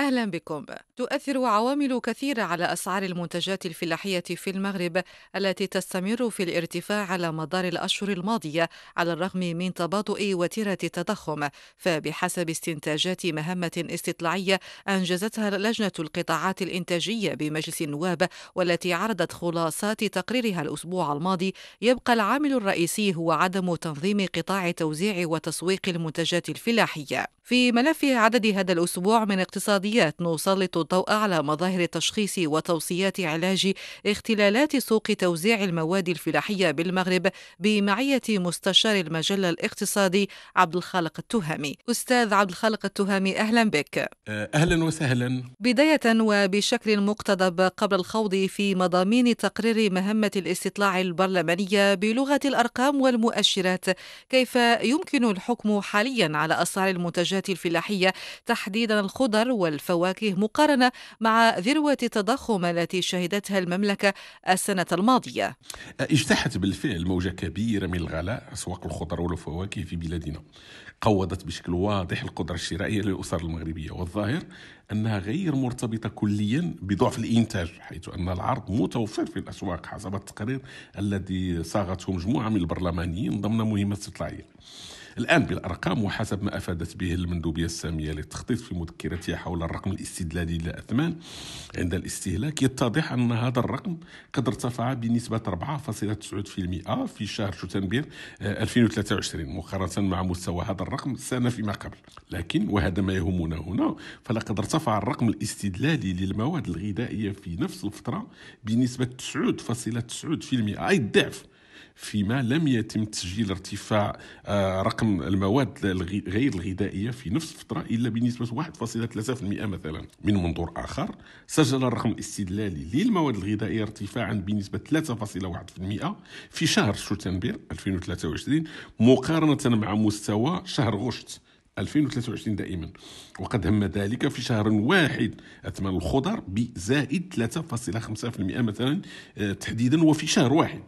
أهلا بكم تؤثر عوامل كثيرة على أسعار المنتجات الفلاحية في المغرب التي تستمر في الارتفاع على مدار الأشهر الماضية على الرغم من تباطؤ وتيرة التضخم فبحسب استنتاجات مهمة استطلاعية أنجزتها لجنة القطاعات الإنتاجية بمجلس النواب والتي عرضت خلاصات تقريرها الأسبوع الماضي يبقى العامل الرئيسي هو عدم تنظيم قطاع توزيع وتسويق المنتجات الفلاحية في ملف عدد هذا الأسبوع من اقتصاديات نسلط الضوء على مظاهر تشخيص وتوصيات علاج اختلالات سوق توزيع المواد الفلاحية بالمغرب بمعية مستشار المجلة الاقتصادي عبد الخالق التهامي أستاذ عبد الخالق التهامي أهلا بك أه، أهلا وسهلا بداية وبشكل مقتضب قبل الخوض في مضامين تقرير مهمة الاستطلاع البرلمانية بلغة الأرقام والمؤشرات كيف يمكن الحكم حاليا على أسعار المنتجات المنتجات الفلاحية تحديدا الخضر والفواكه مقارنة مع ذروة التضخم التي شهدتها المملكة السنة الماضية اجتاحت بالفعل موجة كبيرة من الغلاء أسواق الخضر والفواكه في بلادنا قوضت بشكل واضح القدرة الشرائية للأسر المغربية والظاهر أنها غير مرتبطة كليا بضعف الإنتاج حيث أن العرض متوفر في الأسواق حسب التقرير الذي صاغته مجموعة من البرلمانيين ضمن مهمة استطلاعية الآن بالأرقام وحسب ما أفادت به المندوبية السامية للتخطيط في مذكرتها حول الرقم الاستدلالي للأثمان عند الاستهلاك يتضح أن هذا الرقم قد ارتفع بنسبة 4.9% في شهر شتنبير 2023 آه، مقارنة مع مستوى هذا الرقم السنة فيما قبل لكن وهذا ما يهمنا هنا فلقد ارتفع الرقم الاستدلالي للمواد الغذائية في نفس الفترة بنسبة 9.9% أي الضعف فيما لم يتم تسجيل ارتفاع آه، رقم المواد غير الغذائية في نفس الفترة إلا بنسبة 1.3% مثلا من منظور آخر سجل الرقم الاستدلالي للمواد الغذائية ارتفاعا بنسبة 3.1% في شهر شتنبر 2023 مقارنة مع مستوى شهر غشت 2023 دائما وقد هم ذلك في شهر واحد أثمن الخضر بزائد 3.5% مثلا آه، تحديدا وفي شهر واحد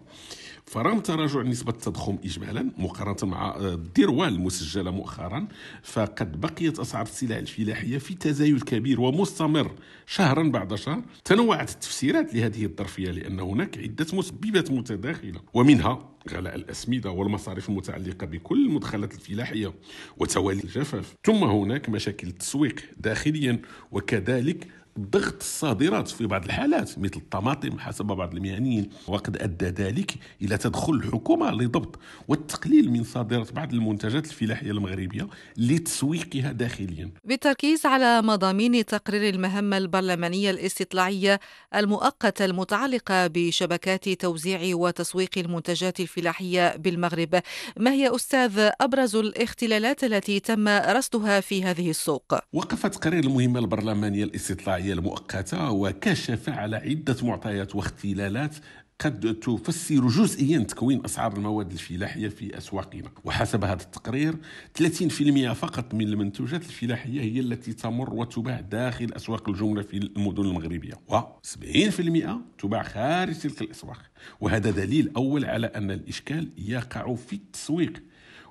فرغم تراجع نسبة التضخم إجمالا مقارنة مع الديروال آه، المسجلة مؤخرا فقد بقيت أسعار السلع الفلاحية في تزايد كبير ومستمر شهرا بعد شهر تنوعت التفسيرات لهذه الظرفية لأن هناك عدة مسببات متداخلة ومنها غلاء الأسمدة والمصاريف المتعلقة بكل المدخلات الفلاحية وتوالي الجفاف ثم هناك مشاكل التسويق داخليا وكذلك ضغط الصادرات في بعض الحالات مثل الطماطم حسب بعض المهنيين وقد أدى ذلك إلى تدخل الحكومة لضبط والتقليل من صادرات بعض المنتجات الفلاحية المغربية لتسويقها داخليا بالتركيز على مضامين تقرير المهمة البرلمانية الاستطلاعية المؤقتة المتعلقة بشبكات توزيع وتسويق المنتجات الفلاحية بالمغرب ما هي أستاذ أبرز الاختلالات التي تم رصدها في هذه السوق؟ وقف تقرير المهمة البرلمانية الاستطلاعية الحالية المؤقتة وكشف على عدة معطيات واختلالات قد تفسر جزئيا تكوين اسعار المواد الفلاحيه في اسواقنا وحسب هذا التقرير 30% فقط من المنتوجات الفلاحيه هي التي تمر وتباع داخل اسواق الجمله في المدن المغربيه و70% تباع خارج تلك الاسواق وهذا دليل اول على ان الاشكال يقع في التسويق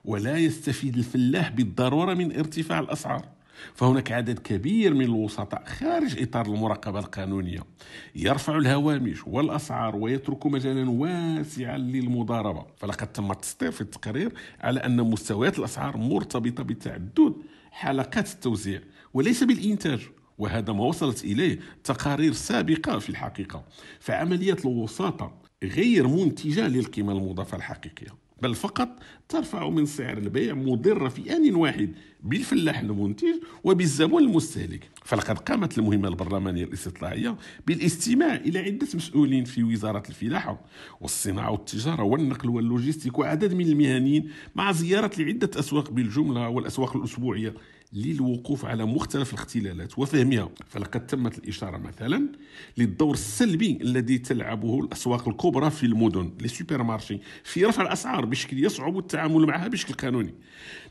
ولا يستفيد الفلاح بالضروره من ارتفاع الاسعار فهناك عدد كبير من الوسطاء خارج إطار المراقبة القانونية يرفع الهوامش والأسعار ويترك مجالا واسعا للمضاربة فلقد تم التسطير في التقرير على أن مستويات الأسعار مرتبطة بتعدد حلقات التوزيع وليس بالإنتاج وهذا ما وصلت إليه تقارير سابقة في الحقيقة فعملية الوساطة غير منتجة للقيمة المضافة الحقيقية بل فقط ترفع من سعر البيع مضرة في آن واحد بالفلاح المنتج وبالزبون المستهلك فلقد قامت المهمة البرلمانية الاستطلاعية بالاستماع إلى عدة مسؤولين في وزارة الفلاحة والصناعة والتجارة والنقل واللوجستيك وعدد من المهنيين مع زيارة لعدة أسواق بالجملة والأسواق الأسبوعية للوقوف على مختلف الاختلالات وفهمها فلقد تمت الإشارة مثلا للدور السلبي الذي تلعبه الأسواق الكبرى في المدن لي سوبر مارشي في رفع الأسعار بشكل يصعب التعامل معها بشكل قانوني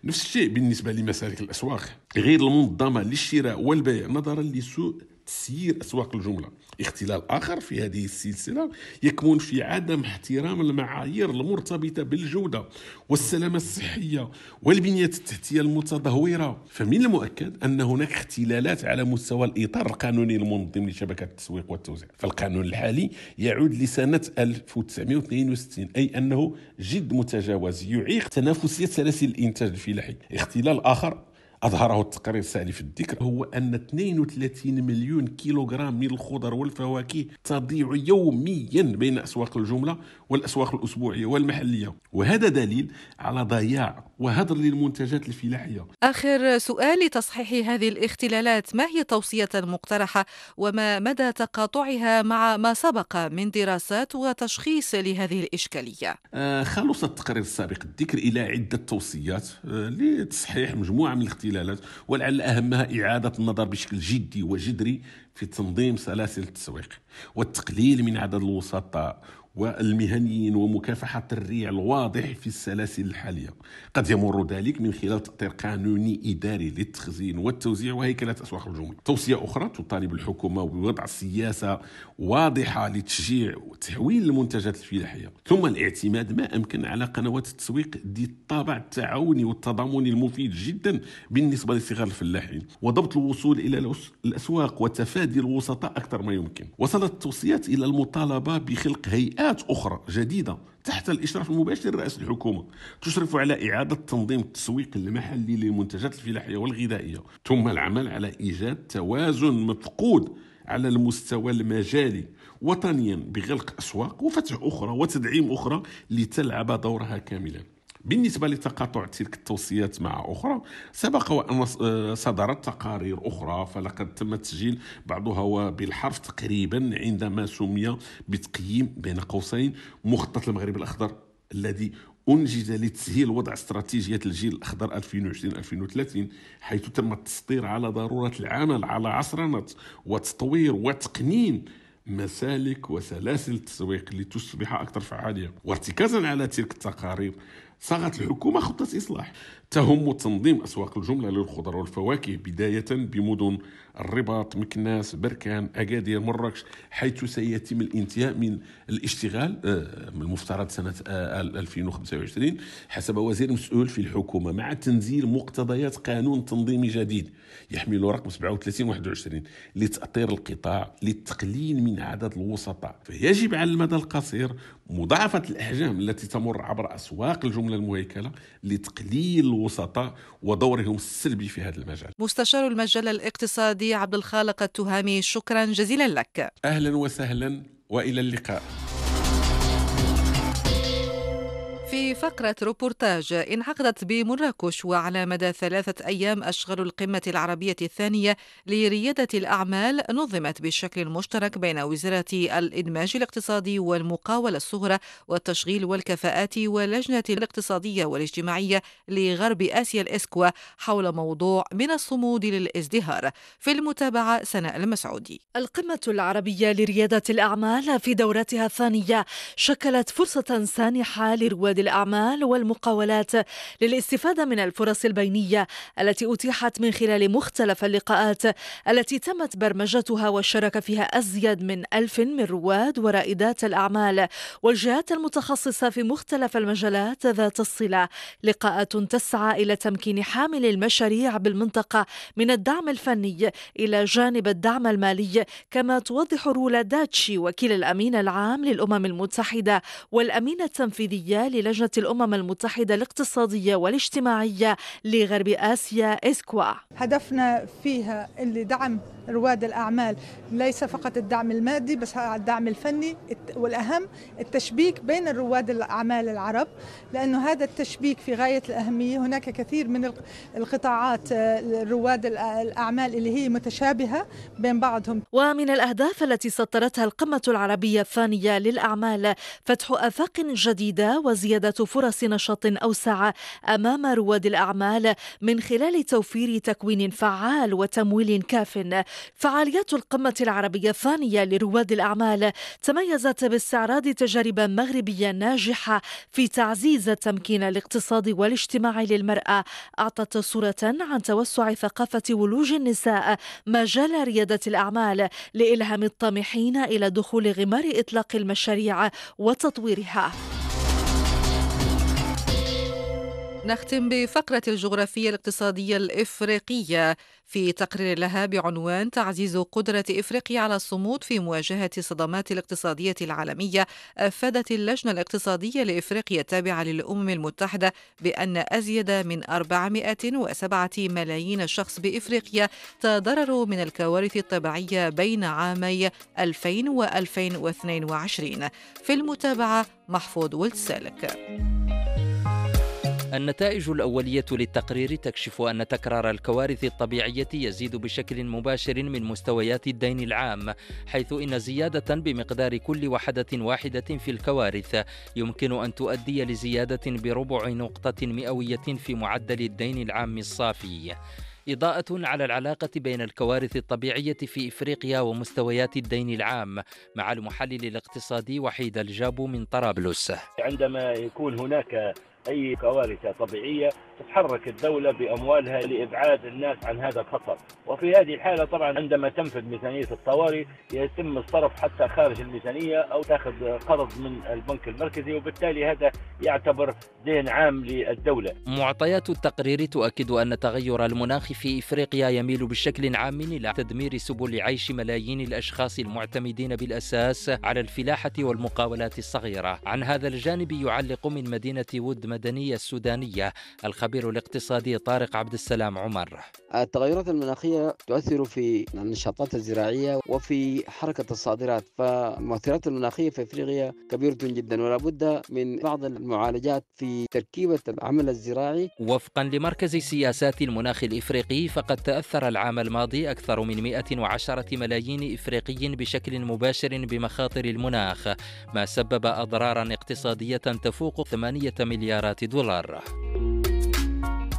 نفس الشيء بالنسبة لمسالك الأسواق غير المنظمة للشراء والبيع نظرا لسوء تسيير أسواق الجملة اختلال آخر في هذه السلسلة يكمن في عدم احترام المعايير المرتبطة بالجودة والسلامة الصحية والبنية التحتية المتدهورة فمن المؤكد أن هناك اختلالات على مستوى الإطار القانوني المنظم لشبكة التسويق والتوزيع فالقانون الحالي يعود لسنة 1962 أي أنه جد متجاوز يعيق تنافسية سلاسل الإنتاج الفلاحي اختلال آخر أظهره التقرير في الذكر هو أن 32 مليون كيلوغرام من الخضر والفواكه تضيع يوميا بين أسواق الجملة والأسواق الأسبوعية والمحلية وهذا دليل على ضياع وهدر للمنتجات الفلاحية آخر سؤال لتصحيح هذه الاختلالات ما هي التوصية المقترحة وما مدى تقاطعها مع ما سبق من دراسات وتشخيص لهذه الإشكالية آه خلص التقرير السابق الذكر إلى عدة توصيات آه لتصحيح مجموعة من الاختلالات ولعل أهمها إعادة النظر بشكل جدي وجذري في تنظيم سلاسل التسويق والتقليل من عدد الوسطاء والمهنيين ومكافحة الريع الواضح في السلاسل الحالية قد يمر ذلك من خلال تأطير قانوني إداري للتخزين والتوزيع وهيكلة أسواق الجمل توصية أخرى تطالب الحكومة بوضع سياسة واضحة لتشجيع وتحويل المنتجات الفلاحية ثم الاعتماد ما أمكن على قنوات التسويق ذي الطابع التعاوني والتضامني المفيد جدا بالنسبة لصغار الفلاحين وضبط الوصول إلى الأسواق وتفادي الوسطاء أكثر ما يمكن وصلت التوصيات إلى المطالبة بخلق هيئة مهمات أخرى جديدة تحت الإشراف المباشر لرئاسة الحكومة تشرف على إعادة تنظيم التسويق المحلي للمنتجات الفلاحية والغذائية ثم العمل على إيجاد توازن مفقود على المستوى المجالي وطنيا بغلق أسواق وفتح أخرى وتدعيم أخرى لتلعب دورها كاملا بالنسبة لتقاطع تلك التوصيات مع أخرى سبق وأن آه، صدرت تقارير أخرى فلقد تم تسجيل بعضها بالحرف تقريبا عندما سمي بتقييم بين قوسين مخطط المغرب الأخضر الذي أنجز لتسهيل وضع استراتيجية الجيل الأخضر 2020-2030 حيث تم التسطير على ضرورة العمل على عصرنة وتطوير وتقنين مسالك وسلاسل التسويق لتصبح أكثر فعالية وارتكازا على تلك التقارير صاغت الحكومة خطة إصلاح تهم تنظيم أسواق الجملة للخضر والفواكه بداية بمدن الرباط مكناس بركان أكادير مراكش حيث سيتم الانتهاء من الاشتغال آه، المفترض سنة 2025 آه، حسب وزير مسؤول في الحكومة مع تنزيل مقتضيات قانون تنظيمي جديد يحمل رقم 3721 لتأطير القطاع للتقليل من عدد الوسطاء فيجب على المدى القصير مضاعفة الأحجام التي تمر عبر أسواق الجملة المهيكلة لتقليل الوسطاء ودورهم السلبي في هذا المجال مستشار المجال الاقتصادي عبد الخالق التهامي شكرا جزيلا لك أهلا وسهلا وإلى اللقاء في فقرة روبورتاج انعقدت بمراكش وعلى مدى ثلاثة أيام أشغال القمة العربية الثانية لريادة الأعمال نظمت بشكل مشترك بين وزارة الإدماج الاقتصادي والمقاولة الصغرى والتشغيل والكفاءات واللجنة الاقتصادية والاجتماعية لغرب آسيا الإسكوا حول موضوع من الصمود للازدهار في المتابعة سناء المسعودي القمة العربية لريادة الأعمال في دورتها الثانية شكلت فرصة سانحة لرواد رواد الأعمال والمقاولات للاستفادة من الفرص البينية التي أتيحت من خلال مختلف اللقاءات التي تمت برمجتها وشارك فيها أزيد من ألف من رواد ورائدات الأعمال والجهات المتخصصة في مختلف المجالات ذات الصلة لقاءات تسعى إلى تمكين حامل المشاريع بالمنطقة من الدعم الفني إلى جانب الدعم المالي كما توضح رولا داتشي وكيل الأمين العام للأمم المتحدة والأمينة التنفيذية للجنة لجنة الأمم المتحدة الاقتصادية والاجتماعية لغرب آسيا إسكوا هدفنا فيها اللي دعم رواد الأعمال ليس فقط الدعم المادي بس الدعم الفني والأهم التشبيك بين رواد الأعمال العرب لأنه هذا التشبيك في غاية الأهمية هناك كثير من القطاعات آه، رواد الأعمال اللي هي متشابهة بين بعضهم ومن الأهداف التي سطرتها القمة العربية الثانية للأعمال فتح آفاق جديدة وزيادة فرص نشاط أوسع أمام رواد الأعمال من خلال توفير تكوين فعال وتمويل كاف فعاليات القمة العربية الثانية لرواد الأعمال تميزت باستعراض تجارب مغربية ناجحة في تعزيز التمكين الاقتصادي والاجتماعي للمرأة أعطت صورة عن توسع ثقافة ولوج النساء مجال ريادة الأعمال لإلهام الطامحين إلى دخول غمار إطلاق المشاريع وتطويرها نختم بفقرة الجغرافية الاقتصادية الإفريقية في تقرير لها بعنوان تعزيز قدرة إفريقيا على الصمود في مواجهة الصدمات الاقتصادية العالمية أفادت اللجنة الاقتصادية لإفريقيا التابعة للأمم المتحدة بأن أزيد من 407 ملايين شخص بإفريقيا تضرروا من الكوارث الطبيعية بين عامي 2000 و 2022 في المتابعة محفوظ ولد سالك النتائج الأولية للتقرير تكشف أن تكرار الكوارث الطبيعية يزيد بشكل مباشر من مستويات الدين العام، حيث إن زيادة بمقدار كل وحدة واحدة في الكوارث يمكن أن تؤدي لزيادة بربع نقطة مئوية في معدل الدين العام الصافي. إضاءة على العلاقة بين الكوارث الطبيعية في إفريقيا ومستويات الدين العام مع المحلل الاقتصادي وحيد الجابو من طرابلس عندما يكون هناك اي كوارث طبيعيه تتحرك الدولة بأموالها لإبعاد الناس عن هذا الخطر وفي هذه الحالة طبعا عندما تنفذ ميزانية الطوارئ يتم الصرف حتى خارج الميزانية أو تأخذ قرض من البنك المركزي وبالتالي هذا يعتبر دين عام للدولة معطيات التقرير تؤكد أن تغير المناخ في إفريقيا يميل بشكل عام إلى تدمير سبل عيش ملايين الأشخاص المعتمدين بالأساس على الفلاحة والمقاولات الصغيرة عن هذا الجانب يعلق من مدينة ود مدنية السودانية الخ الخبير الاقتصادي طارق عبد السلام عمر التغيرات المناخية تؤثر في النشاطات الزراعية وفي حركة الصادرات فمؤثرات المناخية في أفريقيا كبيرة جدا ولا بد من بعض المعالجات في تركيبة العمل الزراعي وفقا لمركز سياسات المناخ الإفريقي فقد تأثر العام الماضي أكثر من 110 ملايين إفريقي بشكل مباشر بمخاطر المناخ ما سبب أضرارا اقتصادية تفوق 8 مليارات دولار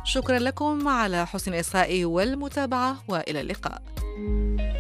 شكرا لكم على حسن إصغائي والمتابعة وإلى اللقاء